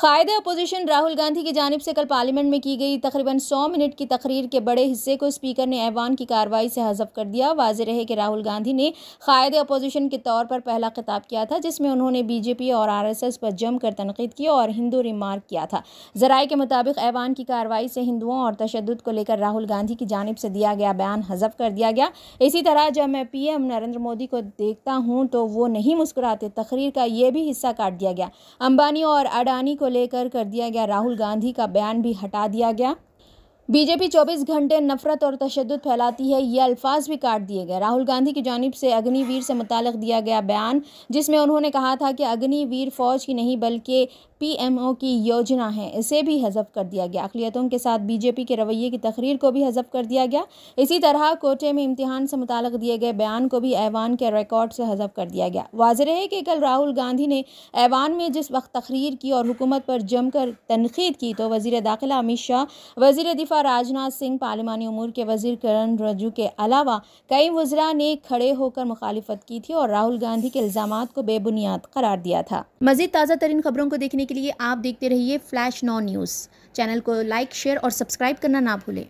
कायद opposition Rahul Gandhi की जानब से कल पार्लियामेंट में की गई तकरीबन 100 मिनट की तकरीर के बड़े हिस्से को स्पीकर ने ऐवान की कार्रवाई से हजफ कर दिया वाज रहे कि राहुल गांधी ने कायद अपोजिशन के तौर पर पहला खिताब किया था जिसमें उन्होंने बीजेपी और आरएसएस पर जमकर तनकीद की और हिंदू रिमार्क किया था जराये के मुताबिक ऐवान की कार्रवाई से हिंदुओं और तशद को लेकर राहुल गांधी की जानब से दिया गया बयान हजफ कर दिया गया इसी तरह जब मैं पी एम नरेंद्र मोदी को देखता हूँ तो वो नहीं मुस्कुराते तकरीर का ये भी हिस्सा काट दिया गया अम्बानी और अडानी को लेकर कर दिया गया राहुल गांधी का बयान भी हटा दिया गया बीजेपी 24 घंटे नफरत और तशद फैलाती है ये अल्फाज भी काट दिए गए राहुल गांधी की जानब से अग्निवीर से मुतल दिया गया बयान जिसमें उन्होंने कहा था कि अग्निवीर फ़ौज की नहीं बल्कि पीएमओ की योजना है इसे भी हजफ कर दिया गया अकलीतों के साथ बीजेपी के रवैये की तकरीर को भी हजफ कर दिया गया इसी तरह कोटे में इम्तिहान से मुतल दिए गए बयान को भी ऐवान के रिकॉर्ड से हजफ कर दिया गया वाजह है कि कल राहुल गांधी ने ऐवान में जिस वक्त तकरीर की और हुकूमत पर जमकर तनकीद की तो वजीर दाखिला अमित शाह वजीर दिफा राजनाथ सिंह पार्लिमानी उमूर के वजीर करण रजू के अलावा कई वजरा ने खड़े होकर मुखालफत की थी और राहुल गांधी के इल्ज़ाम को बेबुनियाद करार दिया था मजीद ताज़ा तरीन खबरों को देखने के के लिए आप देखते रहिए फ्लैश नॉ न्यूज़ चैनल को लाइक शेयर और सब्सक्राइब करना ना भूलें